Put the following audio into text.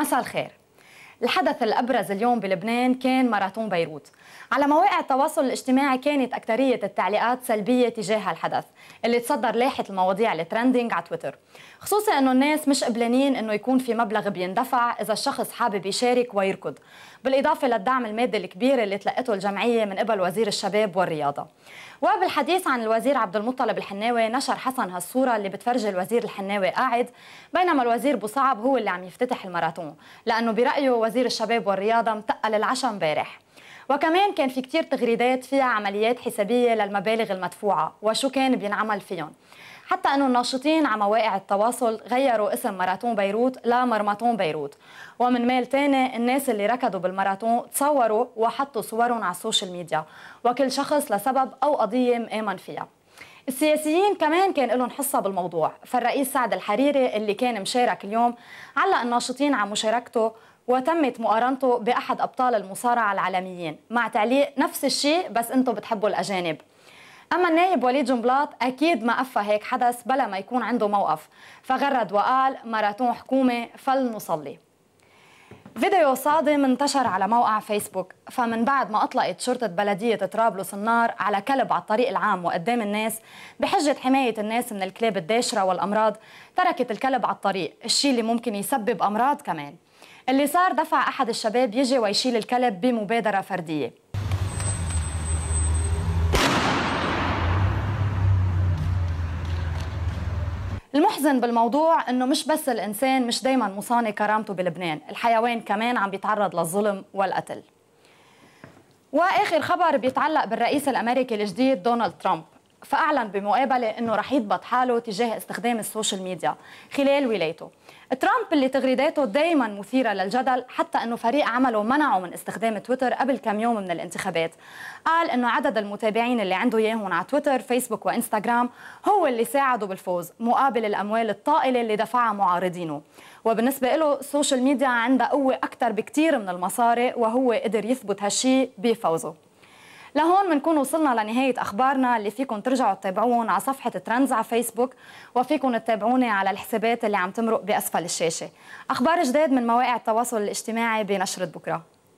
مساء الخير الحدث الأبرز اليوم بلبنان كان ماراثون بيروت على مواقع التواصل الاجتماعي كانت أكثرية التعليقات سلبية تجاه الحدث اللي تصدر لاحة المواضيع الترندنج على تويتر خصوصا أنه الناس مش قبلانين أنه يكون في مبلغ بيندفع إذا الشخص حابب يشارك ويركض بالإضافة للدعم المادي الكبير اللي تلقته الجمعية من قبل وزير الشباب والرياضة وبالحديث عن الوزير عبد المطلب الحناوي نشر حسن هالصورة اللي بتفرجي الوزير الحناوي قاعد بينما الوزير بوصعب هو اللي عم يفتتح الماراثون لأنه برأيه وزير الشباب والرياضة متقل العشاء امبارح وكمان كان في كتير تغريدات فيها عمليات حسابية للمبالغ المدفوعة وشو كان بينعمل فيهم حتى أنه الناشطين على مواقع التواصل غيروا اسم ماراثون بيروت لمرمطون بيروت ومن مال تاني الناس اللي ركضوا بالماراثون تصوروا وحطوا صورهم على السوشيال ميديا وكل شخص لسبب أو قضية مآمن فيها السياسيين كمان كان لهم حصه بالموضوع فالرئيس سعد الحريري اللي كان مشارك اليوم علق الناشطين على مشاركته وتمت مقارنته باحد ابطال المصارعه العالميين مع تعليق نفس الشيء بس انتم بتحبوا الاجانب اما النائب وليد جنبلاط اكيد ما أفى هيك حدث بلا ما يكون عنده موقف فغرد وقال ماراثون حكومه فلنصلي فيديو صادم انتشر على موقع فيسبوك فمن بعد ما أطلقت شرطة بلدية طرابلس النار على كلب على الطريق العام وقدام الناس بحجة حماية الناس من الكلاب الداشرة والأمراض تركت الكلب على الطريق الشيء اللي ممكن يسبب أمراض كمان اللي صار دفع أحد الشباب يجي ويشيل الكلب بمبادرة فردية المحزن بالموضوع انه مش بس الانسان مش دايما مصانة كرامته بلبنان، الحيوان كمان عم بيتعرض للظلم والقتل. واخر خبر بيتعلق بالرئيس الامريكي الجديد دونالد ترامب، فأعلن بمقابلة أنه رح يضبط حاله تجاه استخدام السوشيال ميديا خلال ولايته ترامب اللي تغريداته دايما مثيرة للجدل حتى أنه فريق عمله منعه من استخدام تويتر قبل كم يوم من الانتخابات قال أنه عدد المتابعين اللي عنده إياهم على تويتر فيسبوك وإنستغرام هو اللي ساعده بالفوز مقابل الأموال الطائلة اللي دفعها معارضينه وبالنسبة له السوشيال ميديا عندها قوة أكثر بكثير من المصاري وهو قدر يثبت هالشي بفوزه لهون بنكون وصلنا لنهايه اخبارنا اللي فيكم ترجعوا تتابعون على صفحه ترندز على فيسبوك وفيكم تتابعوني على الحسابات اللي عم تمرق باسفل الشاشه اخبار جديد من مواقع التواصل الاجتماعي بنشره بكره